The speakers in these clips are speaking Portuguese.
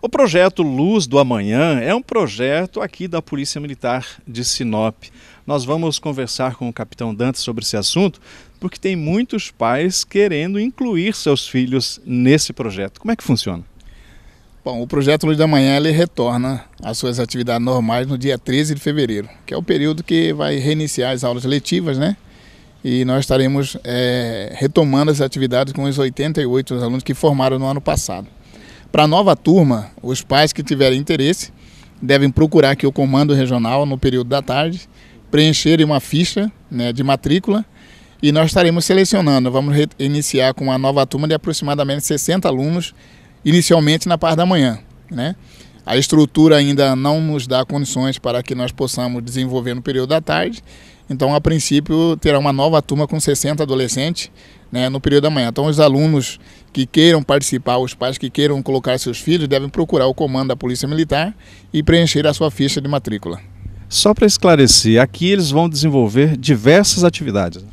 O projeto Luz do Amanhã é um projeto aqui da Polícia Militar de Sinop. Nós vamos conversar com o capitão Dantes sobre esse assunto, porque tem muitos pais querendo incluir seus filhos nesse projeto. Como é que funciona? Bom, o projeto Luz da Manhã ele retorna às suas atividades normais no dia 13 de fevereiro, que é o período que vai reiniciar as aulas letivas, né? E nós estaremos é, retomando as atividades com os 88 alunos que formaram no ano passado. Para a nova turma, os pais que tiverem interesse devem procurar aqui o comando regional no período da tarde, preencherem uma ficha né, de matrícula e nós estaremos selecionando. Vamos iniciar com uma nova turma de aproximadamente 60 alunos, inicialmente na parte da manhã. Né? A estrutura ainda não nos dá condições para que nós possamos desenvolver no período da tarde. Então, a princípio, terá uma nova turma com 60 adolescentes né, no período da manhã. Então, os alunos que queiram participar, os pais que queiram colocar seus filhos, devem procurar o comando da Polícia Militar e preencher a sua ficha de matrícula. Só para esclarecer, aqui eles vão desenvolver diversas atividades.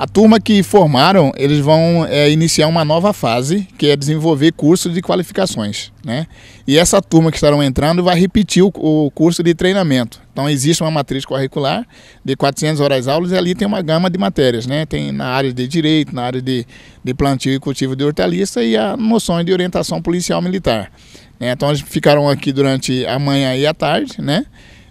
A turma que formaram, eles vão é, iniciar uma nova fase, que é desenvolver curso de qualificações. Né? E essa turma que estarão entrando vai repetir o, o curso de treinamento. Então, existe uma matriz curricular de 400 horas aulas e ali tem uma gama de matérias. Né? Tem na área de direito, na área de, de plantio e cultivo de hortaliça e a noções de orientação policial militar. Né? Então, eles ficaram aqui durante a manhã e a tarde, né?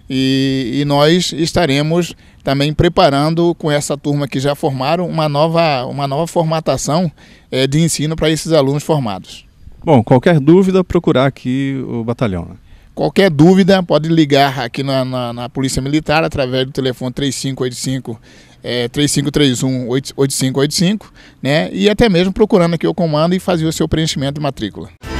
E, e, nós estaremos também preparando com essa turma que já formaram uma nova, uma nova formatação é, de ensino para esses alunos formados. Bom, qualquer dúvida, procurar aqui o batalhão. Né? Qualquer dúvida, pode ligar aqui na, na, na Polícia Militar através do telefone 3585 é, 3531 8585, né? E até mesmo procurando aqui o comando e fazer o seu preenchimento de matrícula.